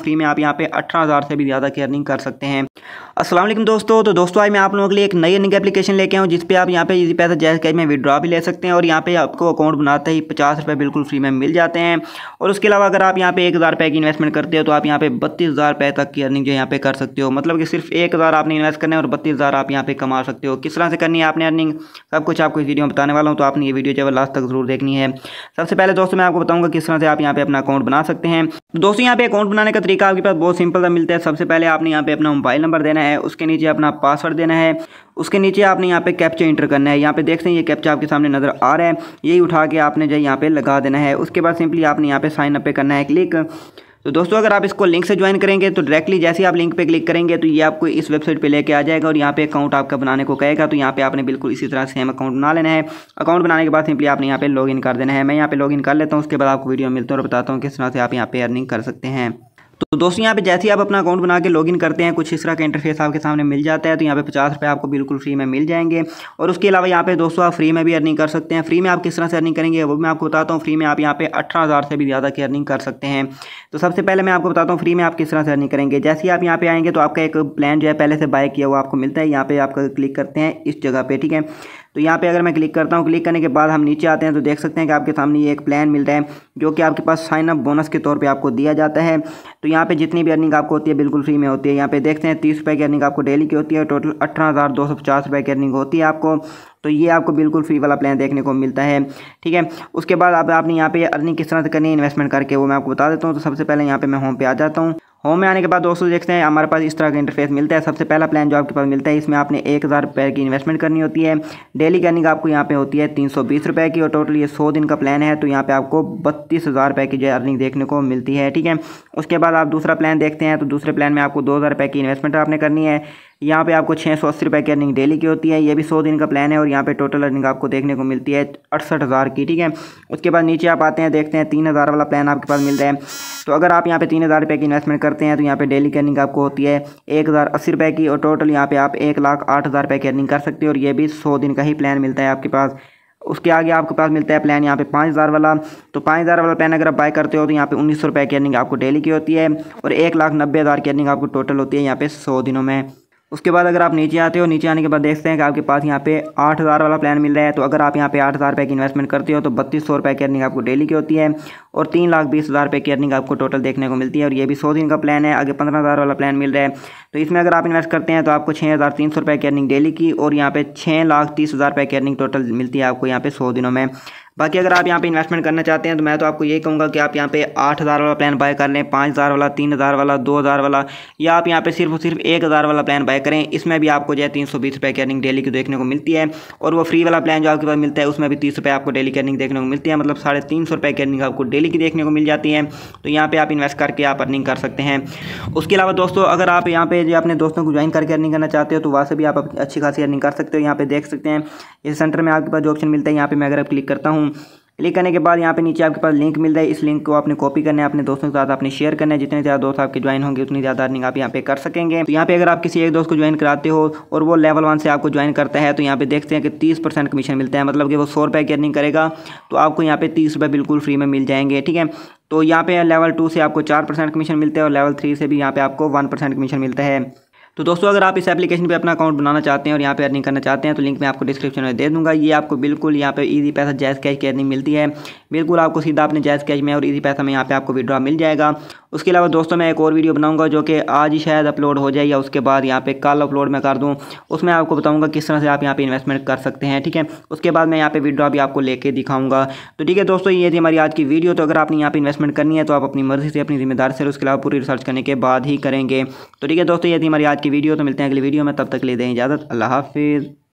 free में आप यहाँ पे अठारह हज़ार से भी ज़्यादा की अर्निंग कर सकते हैं असलम दोस्तों तो दोस्तों आज मैं आप लोगों के लिए एक नई अर्निंग एप्लीकेशन लेके आऊँ जिस पे आप यहाँ पे इजी पैसा जैसे कैश में विड्रॉ भी ले सकते हैं और यहाँ पे आपको अकाउंट बनाते ही पचास रुपये बिल्कुल फ्री में मिल जाते हैं और उसके अलावा अगर आप यहाँ पे एक हज़ार रुपये की इन्वेस्टमेंट करते हो तो आप यहाँ पे बत्तीस हज़ार रुपये तक की अर्निंग जो यहाँ पे कर सकते हो मतलब कि सिर्फ एक हज़ार आपने इन्वेस्ट करना है और बत्तीस हज़ार आप यहाँ पे कमा सकते हो किस तरह से करनी है आपने अर्निंग सब कुछ आपको इस वीडियो में बताने वाला हूँ तो आपने ये वीडियो जब लास्ट तक जरूर देखनी है सबसे पहले दोस्तों मैं आपको बताऊँगा किस तरह से आप यहाँ पे अपना अकाउंट बना सकते हैं तो दोस्तों यहाँ पे अकाउंट बनाने का तरीका आपके पास बहुत सिंपल सा मिलता है सबसे पहले आपने यहाँ पे अपना मोबाइल नंबर देना है उसके नीचे अपना पासवर्ड देना है उसके नीचे आपने यहाँ पे कैप्चा इंटर करना है यहाँ पे देखते हैं ये कैप्चा आपके सामने नज़र आ रहा है यही उठा के आपने जो यहाँ पे लगा देना है उसके बाद सिंपली आपने यहाँ पे साइन अप पे करना है क्लिक तो दोस्तों अगर आप इसको लिंक से ज्वाइन करेंगे तो डायरेक्टली जैसे ही आप लिंक पे क्लिक करेंगे तो ये आपको इस वेबसाइट पे लेके आ जाएगा और यहाँ पे अकाउंट आपका बनाने को कहेगा तो यहाँ पे आपने बिल्कुल इसी तरह सेम अकाउंट बना लेना है अकाउंट बनाने के बाद सिंपली आपने यहाँ पे लॉगिन कर देना है मैं यहाँ पे लॉगिन कर लेता हूँ उसके बाद आपको वीडियो मिलता हूँ और बताता हूँ किस तरह से आप यहाँ पे अर्निंग कर सकते हैं तो दोस्तों यहाँ पे जैसे ही आप अपना अकाउंट बना के लॉगिन करते हैं कुछ इस तरह का इंटरफेस आपके सामने मिल जाता है तो यहाँ पे पचास रुपये आपको बिल्कुल फ्री में मिल जाएंगे और उसके अलावा यहाँ पे दोस्तों आप फ्री में भी अर्निंग कर सकते हैं फ्री में आप किस तरह से अर्निंग करेंगे वो मैं आपको बताता हूँ फ्री में आप यहाँ पे अठारह से भी ज़्यादा की अर्निंग कर सकते हैं तो सबसे पहले मैं आपको बताता हूँ फ्री में आप किस तरह से अर्निंग करेंगे जैसे ही आप यहाँ पे आएंगे तो आपका एक प्लान जो है पहले से बाय किया हुआ आपको मिलता है यहाँ पे आप क्लिक करते हैं इस जगह पर ठीक है तो यहाँ पे अगर मैं क्लिक करता हूँ क्लिक करने के बाद हम नीचे आते हैं तो देख सकते हैं कि आपके सामने ये एक प्लान मिलता है जो कि आपके पास साइन अप बोनस के तौर पर आपको दिया जाता है तो यहाँ पे जितनी भी अर्निंग आपको होती है बिल्कुल फ्री में होती है यहाँ पे देखते हैं तीस रुपये की अर्निंग आपको डेली की होती है टोटल अठारह हज़ार दो सौ पचास रुपये की अर्निंग होती है आपको तो ये आपको बिल्कुल फ्री वाला प्लान देखने को मिलता है ठीक है उसके बाद आप, आपने यहाँ पे अर्निंग किस तरह से करनी है इन्वेस्टमेंट करके वो मैं आपको बता देता हूँ तो सबसे पहले यहाँ पे मैं होम पे आ जाता हूँ होम में आने के बाद दोस्तों देखते हैं हमारे पास इस तरह का इंटरफेस मिलता है सबसे पहला प्लान जो आपके पास मिलता है इसमें आपने एक हज़ार रुपये की इन्वेस्टमेंट करनी होती है डेली अर्निंग आपको यहाँ पे होती है तीन सौ बीस रुपये की और टोटल ये सौ दिन का प्लान है तो यहाँ पे आपको बत्तीस हज़ार रुपये की जो अर्निंग देखने को मिलती है ठीक है उसके बाद आप दूसरा प्लान देखते हैं तो दूसरे प्लान में आपको दो हज़ार रुपये की इन्वेस्टमेंट आपने करनी है यहाँ पे आपको छः सौ अस्सी रुपये की अर्निंग डेली की होती है ये भी सौ दिन का प्लान है और यहाँ पे टोटल अर्निंग आपको देखने को मिलती है अड़सठ हज़ार की ठीक है उसके बाद नीचे आप आते हैं देखते हैं तीन हज़ार वाला प्लान आपके पास मिल रहा है तो अगर आप यहाँ पे तीन हज़ार रुपये की इन्वेस्टमेंट कर करते हैं तो यहाँ पे डेली की अर्निंग आपको होती है एक हज़ार अस्सी रुपये की और टोटल यहाँ पे आप एक लाख आठ हज़ार रुपये की अर्निंग कर सकते हो और ये भी सौ दिन का ही प्लान मिलता है आपके पास उसके आगे आपके पास मिलता है प्लान यहाँ पे पाँच हज़ार वाला तो पाँच हज़ार वाला प्लान अगर आप बाय करते हो तो यहाँ पे उन्नीस सौ रुपये की अर्निंग आपको डेली की होती है और एक लाख नब्बे हज़ार की अर्निंग आपको टोटल होती है यहाँ पे सौ दिनों में उसके बाद अगर आप नीचे आते हो नीचे आने के बाद देखते हैं कि आपके पास यहाँ पे आठ हज़ार वाला प्लान मिल रहा है तो अगर आप यहाँ पे आठ हज़ार रुपये की इन्वेस्टमेंट करते हो तो बत्तीस सौ रुपये की अर्निंग आपको डेली की होती है और तीन लाख बीस हज़ार रुपये की अर्निंग आपको टोटल देखने को मिलती है और ये भी सौ दिन का प्लान है आगे पंद्रह हज़ार वाला प्लान मिल रहा है तो इसमें अगर आप इन्वेस्ट करते हैं तो आपको छः हज़ार तीन सौ रुपये की अर्निंग डेली की और यहाँ पे छः लाख तीस हज़ार रुपये की अर्निंग टोटल मिलती है आपको यहाँ पे सौ दिनों में बाकी अगर आप यहाँ पे इन्वेस्टमेंट करना चाहते हैं तो मैं तो आपको ये कहूँगा कि आप यहाँ पे आठ हज़ार वाला प्लान बाय कर लें पाँच हज़ार वाला तीन हज़ार वाला दो हज़ार वाला या आप यहाँ पे सिर्फ सिर्फ एक हज़ार वाला प्लान बाय करें इसमें भी आपको जो है तीन सौ बीस रुपये की अर्निंग डेली की देखने को मिलती है और वो फ्री वाला प्लान जो आपके पास मिलता है उसमें भी तीस रुपये आपको डेली की अर्निंग देखने को मिलती है मतलब साढ़े तीन सौ रुपये की अर्निंग आपको डेली की देखने को मिल जाती है तो यहाँ पर आप इन्वेस्ट करके आप अर्निंग कर सकते हैं उसके अलावा दोस्तों अगर आप यहाँ पे जो अपने दोस्तों को ज्वाइन करके अर्निंग करना चाहते हो तो वहाँ से भी आप अच्छी खासी अर्निंग कर सकते हो यहाँ पे देख सकते हैं इस सेंटर में आपके पास जो ऑप्शन मिलता है यहाँ पे मैं अगर आप क्लिक करता हूँ हूँ क्लिक करने के बाद यहाँ पे नीचे आपके पास लिंक मिल रहा है इस लिंक को आपने कॉपी करना है अपने दोस्तों के साथ आपने शेयर करना है जितने ज़्यादा दोस्त आपके ज्वाइन होंगे उतनी ज़्यादा अर्निंग आप यहाँ पे कर सकेंगे तो यहाँ पे अगर आप किसी एक दोस्त को ज्वाइन कराते हो और वो लेवल वन से आपको ज्वाइन करता है तो यहाँ पे देखते हैं कि तीस परसेंट कमीशन मिलता है मतलब कि वो सौ रुपये की अर्निंग करेगा तो आपको यहाँ पे तीस रुपये बिल्कुल फ्री में मिल जाएंगे ठीक है तो यहाँ पे लेवल टू से आपको चार परसेंट कमीशन मिलता है और लेवल थ्री से भी यहाँ पे आपको वन परसेंट कमीशन मिलता है तो दोस्तों अगर आप इस एप्लीकेशन पे अपना अकाउंट बनाना चाहते हैं और यहाँ पे अर्निंग करना चाहते हैं तो लिंक मैं आपको डिस्क्रिप्शन में दे दूँगा ये आपको बिल्कुल यहाँ पे ईजी पैसा जैस कैश की अर्निंग मिलती है बिल्कुल आपको सीधा अपने जैस कैश में और ईजी पैसा में यहाँ पे आपको विड्रॉ मिल जाएगा उसके अलावा दोस्तों मैं एक और वीडियो बनाऊंगा जो कि आज ही शायद अपलोड हो जाए या उसके बाद यहाँ पे कल अपलोड मैं कर दूँ उसमें आपको बताऊँगा किस तरह से आप यहाँ पे इन्वेस्टमेंट कर सकते हैं ठीक है उसके बाद मैं यहाँ पे विड्रॉ भी आपको लेके दिखाऊंगा तो ठीक है दोस्तों ये थी हमारी आज की वीडियो तो अगर आपने यहाँ पर इन्वेस्टमेंट करनी है तो आप अपनी मर्जी से अपनी जिम्मेदारी से उसके अलावा पूरी रिसर्च करने के बाद ही करेंगे तो ठीक है दोस्तों ये थी हमारी आज की वीडियो तो मिलते हैं अगली वीडियो में तब तक ले दें इजाज़त अल्लाह हाफिज़